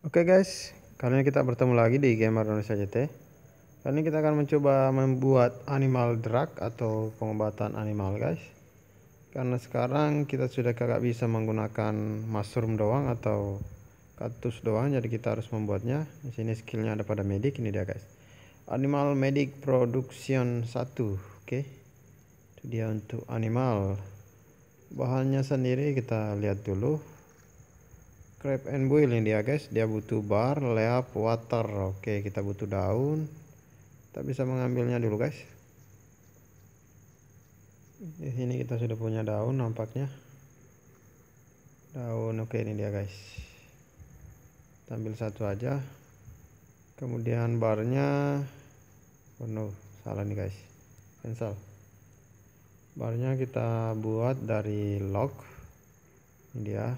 Oke okay guys, kali ini kita bertemu lagi di Gamer Indonesia JT. Kali ini kita akan mencoba membuat animal drug atau pengobatan animal guys. Karena sekarang kita sudah kagak bisa menggunakan mushroom doang atau katus doang, jadi kita harus membuatnya. Di sini skillnya ada pada medik ini dia guys. Animal Medic Production 1, oke. Okay. Itu dia untuk animal. Bahannya sendiri kita lihat dulu crab and boil ini dia guys dia butuh bar leap water oke kita butuh daun kita bisa mengambilnya dulu guys di eh, sini kita sudah punya daun nampaknya daun oke ini dia guys kita ambil satu aja kemudian barnya oh no salah nih guys cancel barnya kita buat dari log ini dia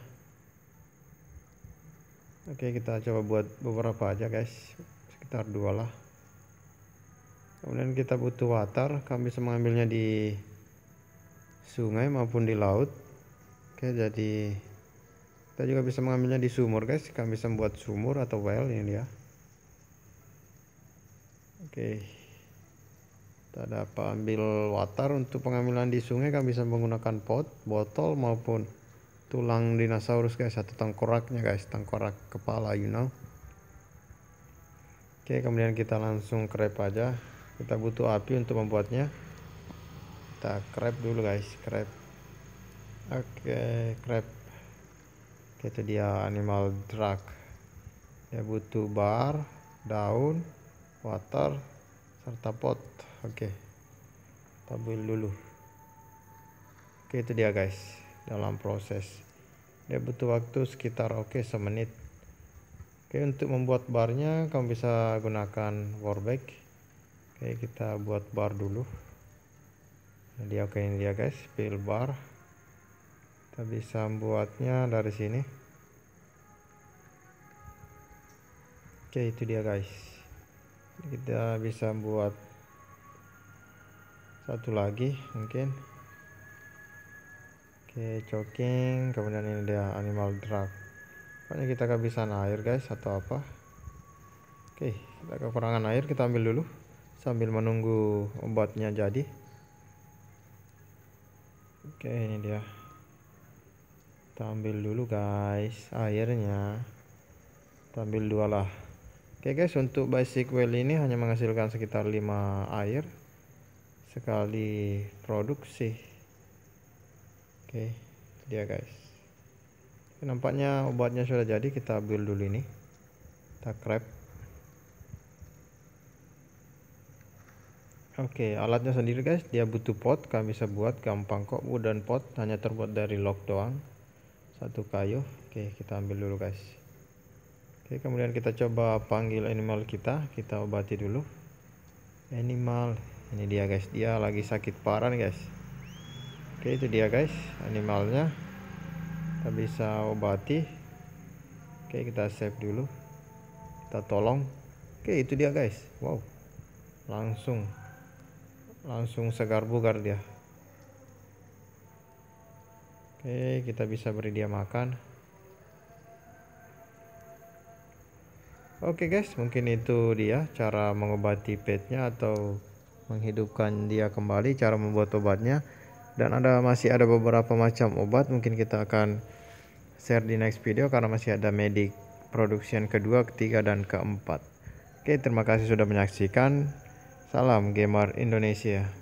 oke kita coba buat beberapa aja guys sekitar dua lah kemudian kita butuh water, kami bisa mengambilnya di sungai maupun di laut oke jadi kita juga bisa mengambilnya di sumur guys kami bisa membuat sumur atau well ini dia oke kita dapat ambil water untuk pengambilan di sungai kami bisa menggunakan pot botol maupun tulang dinosaurus guys atau tengkoraknya guys tengkorak kepala you know oke kemudian kita langsung krep aja kita butuh api untuk membuatnya kita krep dulu guys krep oke krep itu dia animal drug dia butuh bar daun water serta pot oke tabel dulu oke itu dia guys dalam proses dia butuh waktu sekitar oke okay, semenit oke okay, untuk membuat barnya kamu bisa gunakan warbag oke okay, kita buat bar dulu nah, dia ini dia guys pil bar kita bisa membuatnya dari sini oke itu dia guys kita bisa buat satu lagi mungkin Oke, choking, kemudian ini dia animal drug. Pokoknya kita kehabisan air guys atau apa. Oke, kita kekurangan air kita ambil dulu sambil menunggu obatnya jadi. Oke, ini dia. Kita ambil dulu guys airnya. Kita ambil dua lah. Oke guys, untuk basic well ini hanya menghasilkan sekitar 5 air sekali produksi oke dia guys nampaknya obatnya sudah jadi kita ambil dulu ini kita grab Oke, okay, alatnya sendiri guys, dia butuh pot, kami bisa buat gampang kok, wooden pot, hanya terbuat dari log doang. Satu kayu. Oke, okay, kita ambil dulu guys. Oke, okay, kemudian kita coba panggil animal kita, kita obati dulu. Animal, ini dia guys, dia lagi sakit parah nih guys. Oke itu dia guys animalnya kita bisa obati Oke kita save dulu kita tolong Oke itu dia guys Wow langsung langsung segar bugar dia Oke kita bisa beri dia makan Oke guys mungkin itu dia cara mengobati petnya atau menghidupkan dia kembali cara membuat obatnya dan ada masih ada beberapa macam obat mungkin kita akan share di next video karena masih ada medik production kedua ketiga dan keempat oke terima kasih sudah menyaksikan salam gamer Indonesia